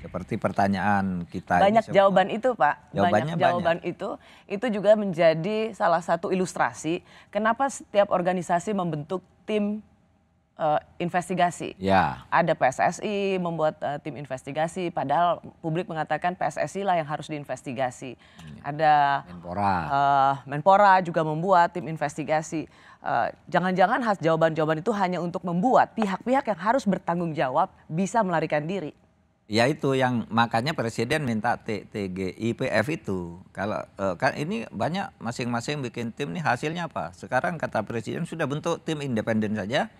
Seperti pertanyaan kita Banyak ini, jawaban itu, Pak. Jawabannya banyak jawaban banyak. itu. Itu juga menjadi salah satu ilustrasi kenapa setiap organisasi membentuk tim uh, investigasi. Ya. Ada PSSI membuat uh, tim investigasi, padahal publik mengatakan PSSI lah yang harus diinvestigasi. Hmm. Ada Menpora. Uh, Menpora juga membuat tim investigasi. Jangan-jangan uh, jawaban-jawaban itu hanya untuk membuat pihak-pihak yang harus bertanggung jawab bisa melarikan diri. Ya itu yang makanya presiden minta TGIPF itu. Kalau uh, kan ini banyak masing-masing bikin tim nih hasilnya apa? Sekarang kata presiden sudah bentuk tim independen saja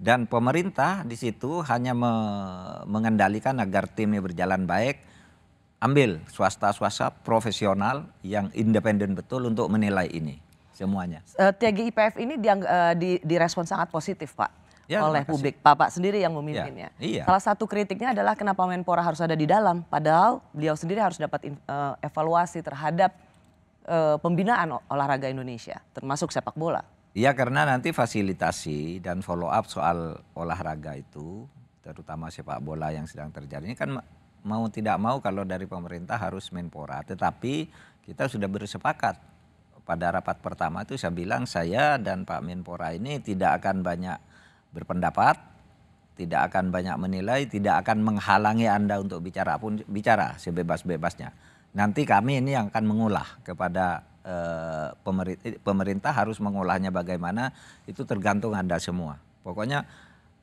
dan pemerintah di situ hanya me mengendalikan agar timnya berjalan baik. Ambil swasta-swasta profesional yang independen betul untuk menilai ini semuanya. Uh, eh, TGIPF ini di, uh, eh, di direspon sangat positif, Pak ya, oleh publik. Bapak sendiri yang memimpinnya. Ya, iya. Salah satu kritiknya adalah kenapa Menpora harus ada di dalam, padahal beliau sendiri harus dapat uh, evaluasi terhadap uh, pembinaan olahraga Indonesia, termasuk sepak bola. Iya karena nanti fasilitasi dan follow up soal olahraga itu, terutama sepak bola yang sedang terjadi ini kan mau tidak mau kalau dari pemerintah harus Menpora. Tetapi kita sudah bersepakat pada rapat pertama itu saya bilang saya dan Pak Menpora ini tidak akan banyak berpendapat, tidak akan banyak menilai, tidak akan menghalangi Anda untuk bicara pun bicara sebebas-bebasnya. Nanti kami ini yang akan mengolah kepada eh, eh, pemerintah harus mengolahnya bagaimana itu tergantung Anda semua. Pokoknya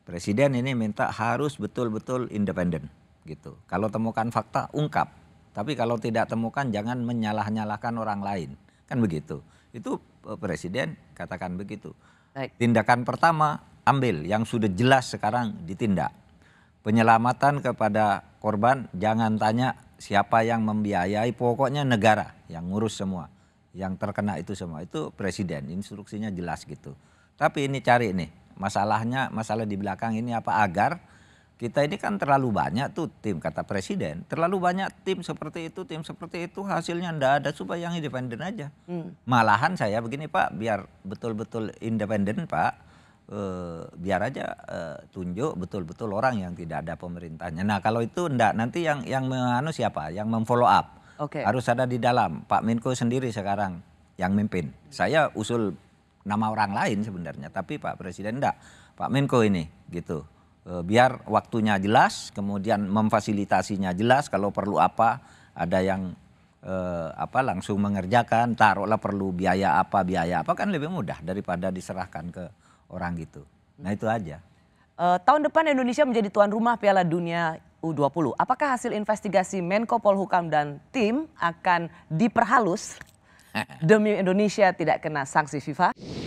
presiden ini minta harus betul-betul independen gitu. Kalau temukan fakta ungkap, tapi kalau tidak temukan jangan menyalah-nyalahkan orang lain. Kan begitu. Itu eh, presiden katakan begitu. Baik. Tindakan pertama ambil yang sudah jelas sekarang ditindak. Penyelamatan kepada korban jangan tanya siapa yang membiayai, pokoknya negara yang ngurus semua. Yang terkena itu semua itu presiden, instruksinya jelas gitu. Tapi ini cari nih, masalahnya masalah di belakang ini apa agar kita ini kan terlalu banyak tuh tim kata presiden, terlalu banyak tim seperti itu, tim seperti itu hasilnya ndak ada supaya yang independen aja. Hmm. Malahan saya begini Pak, biar betul-betul independen Pak. E, biar aja e, tunjuk betul-betul orang yang tidak ada pemerintahnya. Nah, kalau itu ndak nanti yang yang menganu siapa? Yang memfollow up. Okay. Harus ada di dalam. Pak Menko sendiri sekarang yang mimpin. Saya usul nama orang lain sebenarnya, tapi Pak Presiden ndak Pak Menko ini gitu. Eh, biar waktunya jelas, kemudian memfasilitasinya jelas kalau perlu apa, ada yang eh, apa langsung mengerjakan, taruhlah perlu biaya apa, biaya apa kan lebih mudah daripada diserahkan ke orang gitu. Nah, itu aja. Uh, tahun depan Indonesia menjadi tuan rumah Piala Dunia U20. Apakah hasil investigasi Menko Polhukam dan tim akan diperhalus demi Indonesia tidak kena sanksi FIFA?